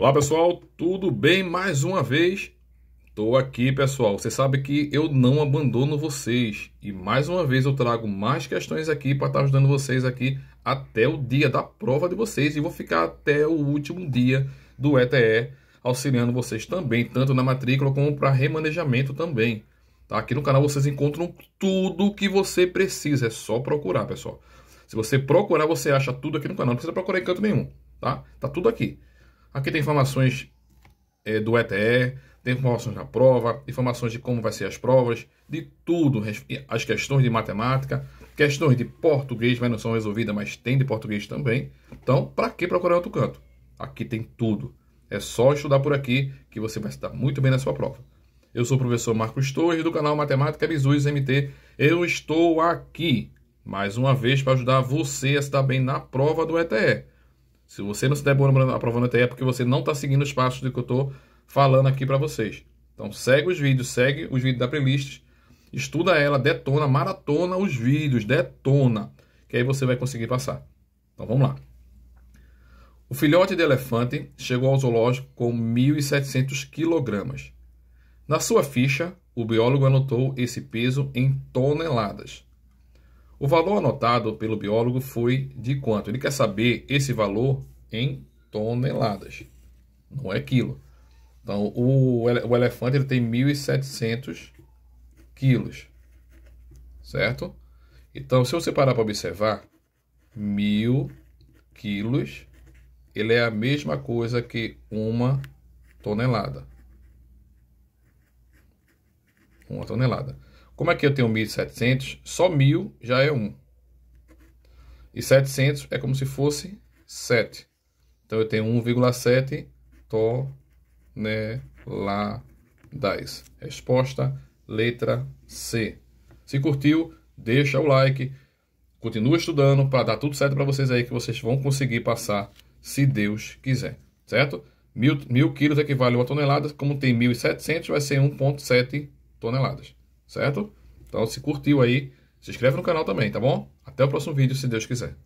Olá pessoal, tudo bem mais uma vez? Estou aqui pessoal, você sabe que eu não abandono vocês e mais uma vez eu trago mais questões aqui para estar tá ajudando vocês aqui até o dia da prova de vocês e vou ficar até o último dia do ETE auxiliando vocês também, tanto na matrícula como para remanejamento também. Tá? Aqui no canal vocês encontram tudo o que você precisa, é só procurar pessoal. Se você procurar, você acha tudo aqui no canal, não precisa procurar em canto nenhum, tá? Tá tudo aqui. Aqui tem informações é, do ETE, tem informações da prova, informações de como vai ser as provas, de tudo, as questões de matemática, questões de português, mas não são resolvidas, mas tem de português também. Então, para que procurar outro canto? Aqui tem tudo. É só estudar por aqui que você vai se dar muito bem na sua prova. Eu sou o professor Marcos Torres do canal Matemática Bizuis MT. Eu estou aqui mais uma vez para ajudar você a se dar bem na prova do ETE. Se você não se demora aprovando ETE, é porque você não está seguindo os passos do que eu estou falando aqui para vocês. Então segue os vídeos, segue os vídeos da playlist, estuda ela, detona, maratona os vídeos, detona, que aí você vai conseguir passar. Então vamos lá. O filhote de elefante chegou ao zoológico com 1.700 quilogramas. Na sua ficha, o biólogo anotou esse peso em toneladas. O valor anotado pelo biólogo foi de quanto? Ele quer saber esse valor em toneladas, não é quilo. Então, o, o elefante ele tem 1.700 quilos, certo? Então, se você parar para observar, 1.000 quilos, ele é a mesma coisa que uma tonelada. Uma tonelada. Como é que eu tenho 1.700, só 1.000 já é 1. E 700 é como se fosse 7. Então, eu tenho 1,7 toneladas. Né, Resposta, letra C. Se curtiu, deixa o like. Continua estudando para dar tudo certo para vocês aí, que vocês vão conseguir passar, se Deus quiser. Certo? 1.000 quilos equivale a uma tonelada, como tem 1.700, vai ser 1.7 toneladas certo? Então, se curtiu aí, se inscreve no canal também, tá bom? Até o próximo vídeo, se Deus quiser.